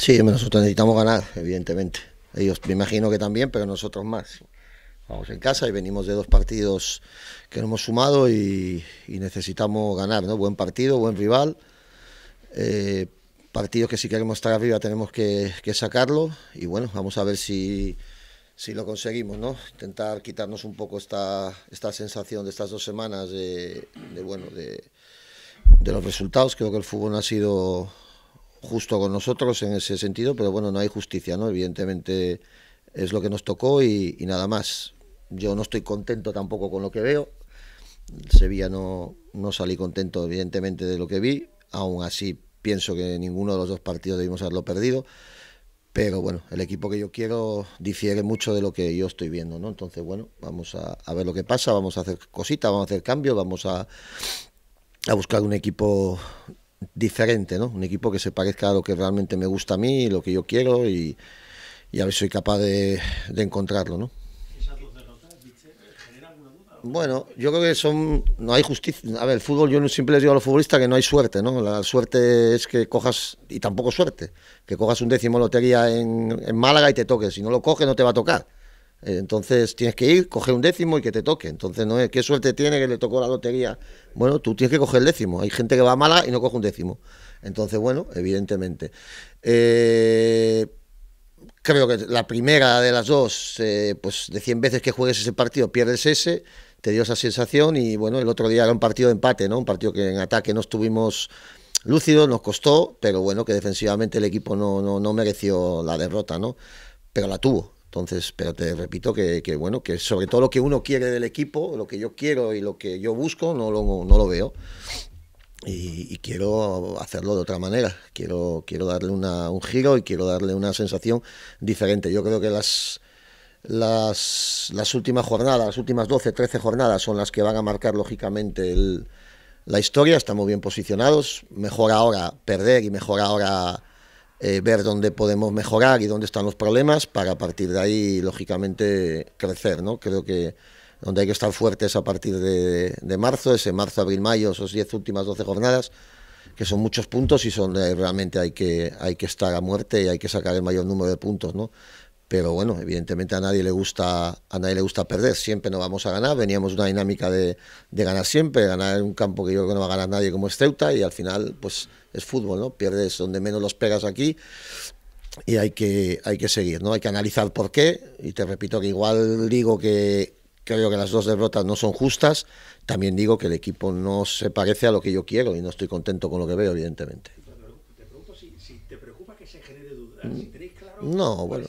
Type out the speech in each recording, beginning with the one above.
Sí, nosotros necesitamos ganar, evidentemente. Ellos me imagino que también, pero nosotros más. Vamos en casa y venimos de dos partidos que no hemos sumado y, necesitamos ganar, ¿no? Buen partido, buen rival. Eh, partidos que si queremos estar arriba tenemos que, sacarlo y bueno, vamos a ver si, si lo conseguimos, ¿no? Intentar quitarnos un poco esta, esta sensación de estas dos semanas de, bueno, de, de, los resultados. Creo que el fútbol no ha sido, justo con nosotros en ese sentido, pero bueno, no hay justicia, ¿no? Evidentemente es lo que nos tocó y, nada más. Yo no estoy contento tampoco con lo que veo. Sevilla no, no salí contento, evidentemente, de lo que vi. Aún así, pienso que ninguno de los dos partidos debimos haberlo perdido. Pero bueno, el equipo que yo quiero difiere mucho de lo que yo estoy viendo, ¿no? Entonces, bueno, vamos a, ver lo que pasa, vamos a hacer cositas, vamos a hacer cambios, vamos a, a buscar un equipo diferente, ¿no? Un equipo que se parezca a lo que realmente me gusta a mí, lo que yo quiero y, a ver si soy capaz de, encontrarlo, ¿no? Bueno, yo creo que son no hay justicia. A ver, el fútbol yo siempre les digo a los futbolistas que no hay suerte, ¿no? La suerte es que cojas y tampoco suerte, que cojas un décimo lotería en, en Málaga y te toques. Si no lo coges no te va a tocar. Entonces tienes que ir, coger un décimo y que te toque. Entonces no es qué suerte tiene que le tocó la lotería. Bueno, tú tienes que coger el décimo. Hay gente que va mala y no coge un décimo. Entonces, bueno, evidentemente. Eh, creo que la primera de las dos, eh, pues de 100 veces que juegues ese partido, pierdes ese. Te dio esa sensación y bueno, el otro día era un partido de empate, ¿no? Un partido que en ataque no estuvimos lúcidos, nos costó, pero bueno, que defensivamente el equipo no, no mereció la derrota, ¿no? Pero la tuvo, entonces, pero te repito que, bueno, que sobre todo lo que uno quiere del equipo, lo que yo quiero y lo que yo busco, no lo, no lo veo. Y, quiero hacerlo de otra manera. Quiero, quiero darle un giro y quiero darle una sensación diferente. Yo creo que las, las, últimas jornadas, las últimas 12, 13 jornadas son las que van a marcar lógicamente la historia. Estamos bien posicionados. Mejor ahora perder y mejor ahora eh, ver dónde podemos mejorar y dónde están los problemas para a partir de ahí, lógicamente, crecer. ¿no? Creo que donde hay que estar fuertes a partir de, marzo, ese marzo, abril, mayo, esas 10 últimas 12 jornadas, que son muchos puntos y son donde eh, realmente hay que, hay que estar a muerte y hay que sacar el mayor número de puntos. ¿no? pero bueno, evidentemente a nadie le gusta, a nadie le gusta perder, siempre no vamos a ganar, veníamos una dinámica de, de ganar siempre, ganar en un campo que yo creo que no va a ganar nadie como es Ceuta y al final pues es fútbol, ¿no? Pierdes donde menos los pegas aquí y hay que, hay que seguir, ¿no? Hay que analizar por qué y te repito que igual digo que creo que las dos derrotas no son justas, también digo que el equipo no se parece a lo que yo quiero y no estoy contento con lo que veo, evidentemente. Te pregunto si, te preocupa que se genere mm. No, bueno.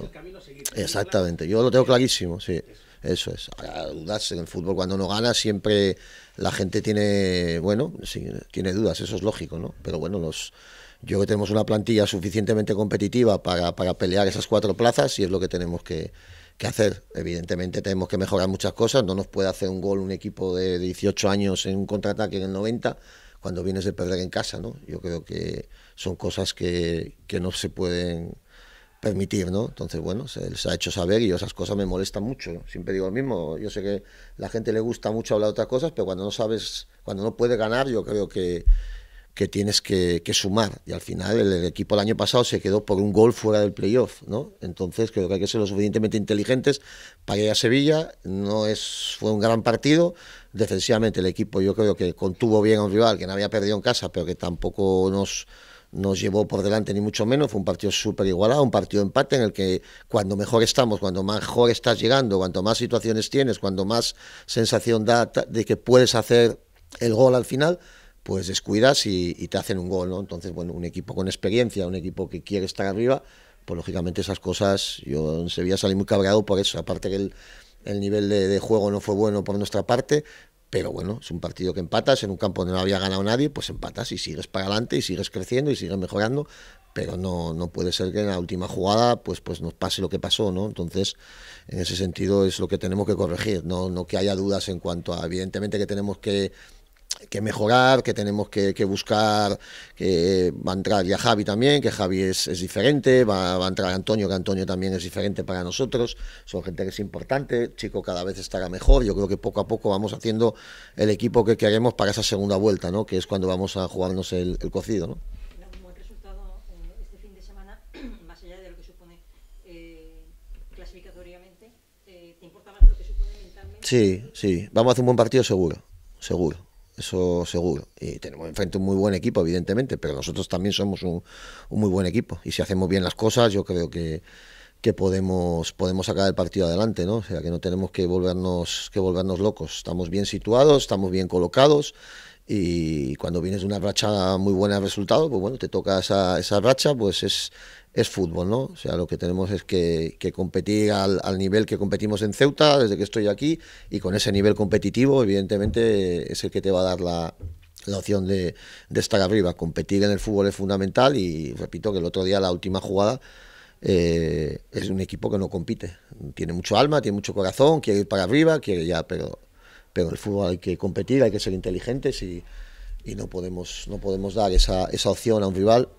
exactamente, yo lo tengo clarísimo, sí. Eso es. A dudas en el fútbol cuando no gana siempre la gente tiene, bueno, sí, tiene dudas, eso es lógico, ¿no? Pero bueno, los yo creo que tenemos una plantilla suficientemente competitiva para, pelear esas cuatro plazas y es lo que tenemos que, hacer. Evidentemente tenemos que mejorar muchas cosas, no nos puede hacer un gol un equipo de 18 años en un contraataque en el 90 cuando vienes de perder en casa, ¿no? Yo creo que son cosas que, que no se pueden permitir, ¿no? Entonces, bueno, se, les ha hecho saber y esas cosas me molestan mucho. Siempre digo lo mismo. Yo sé que la gente le gusta mucho hablar de otras cosas, pero cuando no sabes, cuando no puedes ganar, yo creo que, que tienes que, sumar. Y al final el, equipo el año pasado se quedó por un gol fuera del playoff, ¿no? Entonces creo que hay que ser lo suficientemente inteligentes para ir a Sevilla. No es, fue un gran partido. Defensivamente el equipo yo creo que contuvo bien a un rival que no había perdido en casa, pero que tampoco nos nos llevó por delante ni mucho menos, fue un partido súper igualado, un partido empate en el que cuando mejor estamos, cuando mejor estás llegando, cuanto más situaciones tienes, cuando más sensación da de que puedes hacer el gol al final, pues descuidas y, te hacen un gol, Entonces, bueno, un equipo con experiencia, un equipo que quiere estar arriba, pues lógicamente esas cosas, yo se veía salir muy cabreado por eso, aparte que el nivel de, juego no fue bueno por nuestra parte, pero bueno, es un partido que empatas en un campo donde no había ganado nadie, pues empatas y sigues para adelante y sigues creciendo y sigues mejorando, pero no, no puede ser que en la última jugada pues, pues nos pase lo que pasó, ¿no? Entonces, en ese sentido es lo que tenemos que corregir, no, no que haya dudas en cuanto a, evidentemente que tenemos que que mejorar, que tenemos que, buscar, que va a entrar ya Javi también, que Javi es, diferente, va, a entrar Antonio, que Antonio también es diferente para nosotros, son gente que es importante, Chico cada vez estará mejor, yo creo que poco a poco vamos haciendo el equipo que queremos para esa segunda vuelta, ¿no? que es cuando vamos a jugarnos el, el cocido. ¿no? Sí, sí. Vamos a hacer un buen partido seguro, seguro eso seguro. Y tenemos enfrente un muy buen equipo, evidentemente, pero nosotros también somos un, muy buen equipo. Y si hacemos bien las cosas, yo creo que, que podemos, podemos sacar el partido adelante, ¿no? O sea, que no tenemos que volvernos, que volvernos locos. Estamos bien situados, estamos bien colocados y cuando vienes de una racha muy buena de resultados, pues bueno, te toca esa, esa racha, pues es, es fútbol, ¿no? O sea, lo que tenemos es que, que competir al, nivel que competimos en Ceuta desde que estoy aquí y con ese nivel competitivo, evidentemente, es el que te va a dar la, la opción de, estar arriba. Competir en el fútbol es fundamental y repito que el otro día la última jugada eh, es un equipo que no compite. Tiene mucho alma, tiene mucho corazón, quiere ir para arriba, quiere ya, pero, pero en el fútbol hay que competir, hay que ser inteligentes y, no, podemos, no podemos dar esa opción a un rival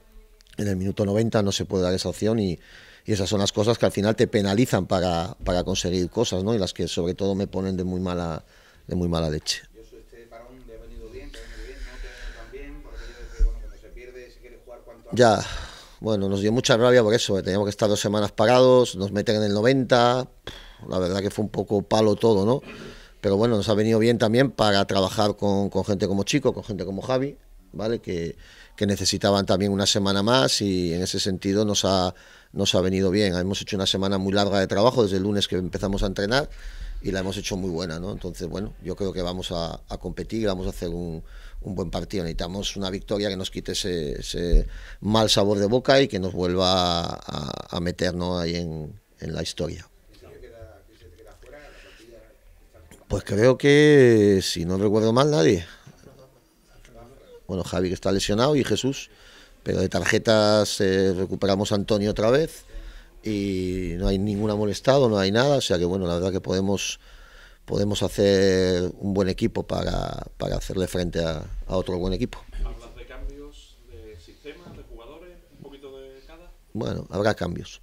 en el minuto 90 no se puede dar esa opción y, esas son las cosas que al final te penalizan para, para, conseguir cosas, ¿no? Y las que sobre todo me ponen de muy mala, de muy mala leche. Ya, bueno, nos dio mucha rabia por eso, eh, teníamos que estar dos semanas parados, nos meten en el 90, la verdad que fue un poco palo todo, ¿no? Pero bueno, nos ha venido bien también para trabajar con, con gente como Chico, con gente como Javi, ¿vale? Que, necesitaban también una semana más y en ese sentido nos ha, nos ha venido bien. Hemos hecho una semana muy larga de trabajo desde el lunes que empezamos a entrenar y la hemos hecho muy buena, ¿no? Entonces, bueno, yo creo que vamos a, competir, vamos a hacer un, un, buen partido. Necesitamos una victoria que nos quite ese, mal sabor de boca y que nos vuelva a, meternos ahí en la historia. Pues creo que, si no recuerdo mal, nadie bueno, Javi que está lesionado y Jesús, pero de tarjetas eh, recuperamos a Antonio otra vez y no hay ninguna molestado, no hay nada, o sea que bueno, la verdad que podemos podemos hacer un buen equipo para, hacerle frente a, otro buen equipo. ¿Hablas de cambios de sistema, de jugadores, un poquito de cada? Bueno, habrá cambios,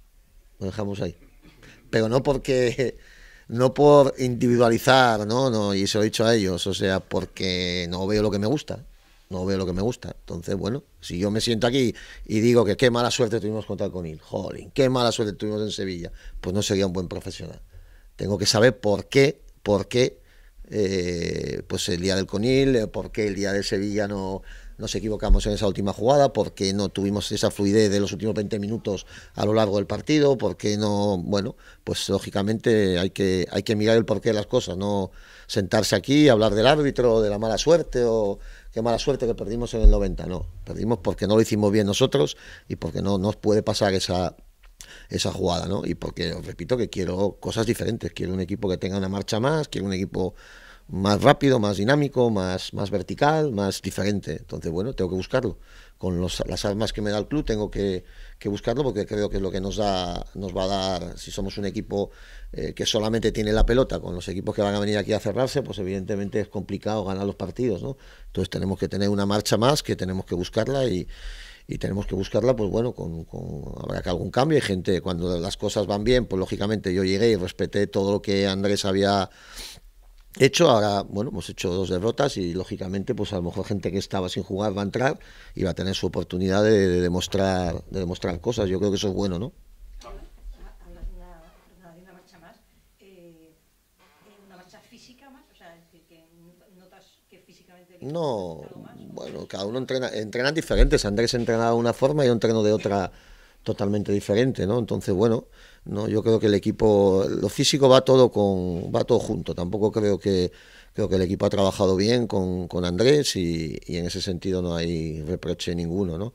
lo dejamos ahí. Pero no porque no por individualizar, no, no, y se lo he dicho a ellos, o sea, porque no veo lo que me gusta no veo lo que me gusta. Entonces, bueno, si yo me siento aquí y digo que qué mala suerte tuvimos contra con Conil... jolín, qué mala suerte tuvimos en Sevilla, pues no sería un buen profesional. Tengo que saber por qué, por qué, eh, pues el día del Conil, eh, por qué el día de Sevilla no nos equivocamos en esa última jugada, por qué no tuvimos esa fluidez de los últimos 20 minutos a lo largo del partido, por qué no, bueno, pues lógicamente hay que, hay que mirar el porqué de las cosas, no sentarse aquí y hablar del árbitro, de la mala suerte o qué mala suerte que perdimos en el 90. No, perdimos porque no lo hicimos bien nosotros y porque no nos puede pasar esa, esa jugada, ¿no? Y porque os repito que quiero cosas diferentes, quiero un equipo que tenga una marcha más, quiero un equipo más rápido, más dinámico, más, más vertical, más diferente. Entonces, bueno, tengo que buscarlo. Con las armas que me da el club tengo que, buscarlo porque creo que es lo que nos, da, nos va a dar, si somos un equipo eh, que solamente tiene la pelota, con los equipos que van a venir aquí a cerrarse, pues evidentemente es complicado ganar los partidos, ¿no? Entonces tenemos que tener una marcha más, que tenemos que buscarla y, tenemos que buscarla, pues bueno, con, habrá que algún cambio. Hay gente, cuando las cosas van bien, pues lógicamente yo llegué y respeté todo lo que Andrés había hecho, ahora, bueno, hemos hecho dos derrotas y lógicamente, pues a lo mejor gente que estaba sin jugar va a entrar y va a tener su oportunidad de, demostrar, de demostrar cosas. Yo creo que eso es bueno, ¿no? No, bueno, cada uno entrena, entrenan diferentes. Andrés entrenaba de una forma y yo entreno de otra totalmente diferente, ¿no? Entonces, bueno, no, yo creo que el equipo, lo físico va todo con, va todo junto. Tampoco creo que creo que el equipo ha trabajado bien con, Andrés y, en ese sentido no hay reproche ninguno, ¿no?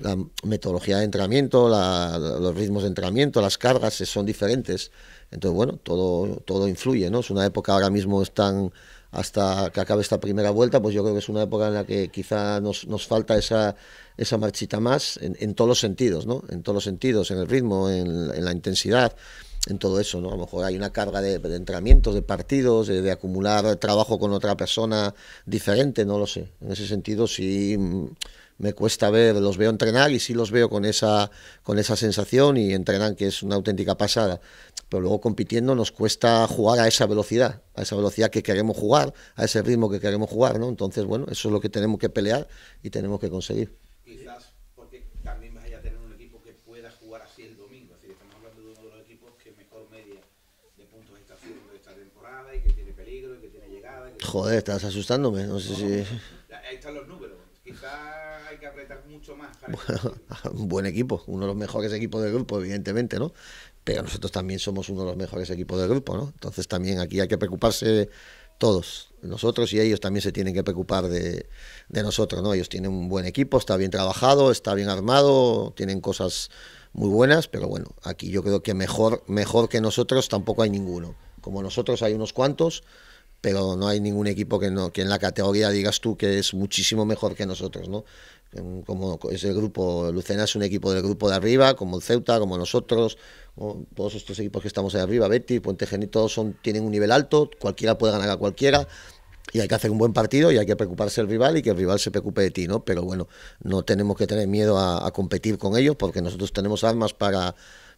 La metodología de entrenamiento, los ritmos de entrenamiento, las cargas son diferentes. Entonces, bueno, todo, todo influye, ¿no? Es una época ahora mismo están hasta que acabe esta primera vuelta, pues yo creo que es una época en la que quizá nos, nos falta esa, esa marchita más en, todos los sentidos, ¿no? En todos los sentidos, en el ritmo, en, la intensidad, en todo eso, ¿no? A lo mejor hay una carga de, de entrenamientos, de partidos, de, acumular trabajo con otra persona diferente, no lo sé. En ese sentido sí me cuesta ver, los veo entrenar y sí los veo con esa, sensación y entrenan que es una auténtica pasada. Pero luego compitiendo nos cuesta jugar a esa velocidad, a esa velocidad que queremos jugar, a ese ritmo que queremos jugar, Entonces, bueno, eso es lo que tenemos que pelear y tenemos que conseguir. Quizás porque también vas a tener un equipo que pueda jugar así el domingo, estamos hablando de uno de los equipos que mejor media de puntos está haciendo esta temporada y que tiene peligro y que tiene llegada. Joder, estás asustándome, Ahí están los números hay que apretar mucho más. un buen equipo, uno de los mejores equipos del grupo, evidentemente, ¿no? Pero nosotros también somos uno de los mejores equipos del grupo, ¿no? Entonces también aquí hay que preocuparse todos. Nosotros y ellos también se tienen que preocupar de, nosotros, ¿no? Ellos tienen un buen equipo, está bien trabajado, está bien armado, tienen cosas muy buenas, pero bueno, aquí yo creo que mejor, mejor que nosotros tampoco hay ninguno. Como nosotros hay unos cuantos, pero no hay ningún equipo que, no, que en la categoría digas tú que es muchísimo mejor que nosotros, ¿no? Como es grupo, Lucena es un equipo del grupo de arriba, como el Ceuta, como nosotros, todos estos equipos que estamos ahí arriba, Betty, Puente todos son, tienen un nivel alto, cualquiera puede ganar a cualquiera, y hay que hacer un buen partido y hay que preocuparse el rival y que el rival se preocupe de ti, ¿no? Pero bueno, no tenemos que tener miedo a competir con ellos porque nosotros tenemos armas para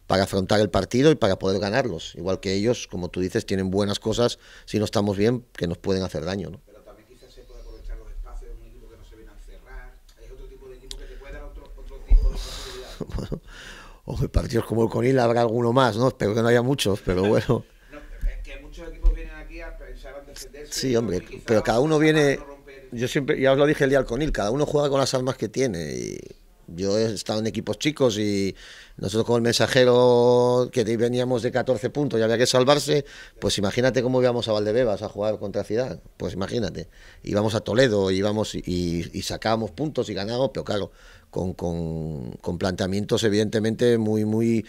para afrontar el partido y para poder ganarlos. Igual que ellos, como tú dices, tienen buenas cosas, si no estamos bien, que nos pueden hacer daño. ¿no? Pero también quizás se puede aprovechar los espacios, de un equipo que no se viene a cerrar. Hay otro tipo de equipo que te puede dar otro, otro tipo de posibilidades. bueno, hombre, partidos como el Conil habrá alguno más, ¿no? Espero que no haya muchos, pero bueno. no, es que muchos equipos vienen aquí a pensar en defenderse... Sí, hombre, pero cada uno viene. Yo siempre, ya os lo dije el día al Conil, cada uno juega con las armas que tiene y yo he estado en equipos chicos y nosotros con el mensajero que veníamos de 14 puntos y había que salvarse, pues imagínate cómo íbamos a Valdebebas a jugar contra Ciudad. Pues imagínate. Íbamos a Toledo, y, y sacábamos puntos y ganábamos, pero claro, con, con, planteamientos evidentemente muy, muy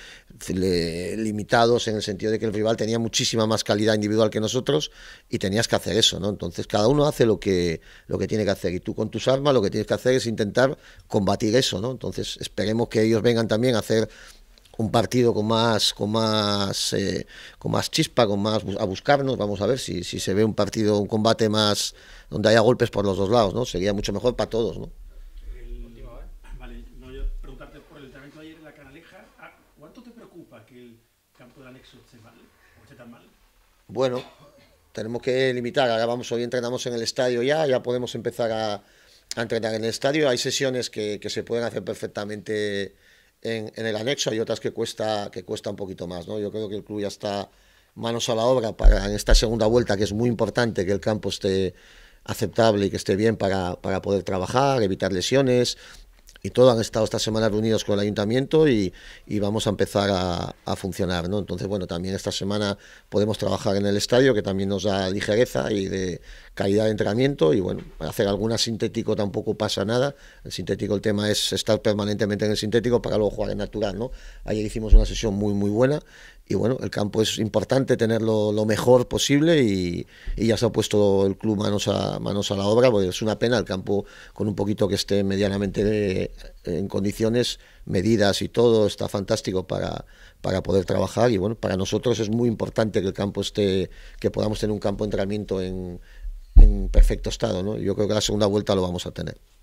limitados en el sentido de que el rival tenía muchísima más calidad individual que nosotros y tenías que hacer eso, ¿no? Entonces cada uno hace lo que, lo que tiene que hacer y tú con tus armas lo que tienes que hacer es intentar combatir eso, ¿no? Entonces esperemos que ellos vengan también a hacer un partido con más con más eh, con más chispa con más a buscarnos vamos a ver si, si se ve un partido un combate más donde haya golpes por los dos lados no sería mucho mejor para todos no ¿Cuánto te preocupa que el campo del anexo esté mal tan mal? Bueno, tenemos que limitar. Ahora vamos, hoy entrenamos en el estadio ya, ya podemos empezar a, entrenar en el estadio. Hay sesiones que, se pueden hacer perfectamente en, el anexo, hay otras que cuesta, que cuesta un poquito más. ¿no? Yo creo que el club ya está manos a la obra para en esta segunda vuelta, que es muy importante que el campo esté aceptable y que esté bien para, para poder trabajar, evitar lesiones, y todos han estado esta semana reunidos con el ayuntamiento y, vamos a empezar a, funcionar, ¿no? Entonces, bueno, también esta semana podemos trabajar en el estadio, que también nos da ligereza y de calidad de entrenamiento y, bueno, hacer alguna sintético tampoco pasa nada. El sintético, el tema es estar permanentemente en el sintético para luego jugar en natural, ¿no? Ayer hicimos una sesión muy, muy buena y, bueno, el campo es importante tenerlo lo mejor posible y, ya se ha puesto el club manos a, manos a la obra, porque es una pena el campo con un poquito que esté medianamente... De, en condiciones medidas y todo está fantástico para, para poder trabajar y bueno, para nosotros es muy importante que el campo esté, que podamos tener un campo de entrenamiento en, en perfecto estado, ¿no? Yo creo que la segunda vuelta lo vamos a tener.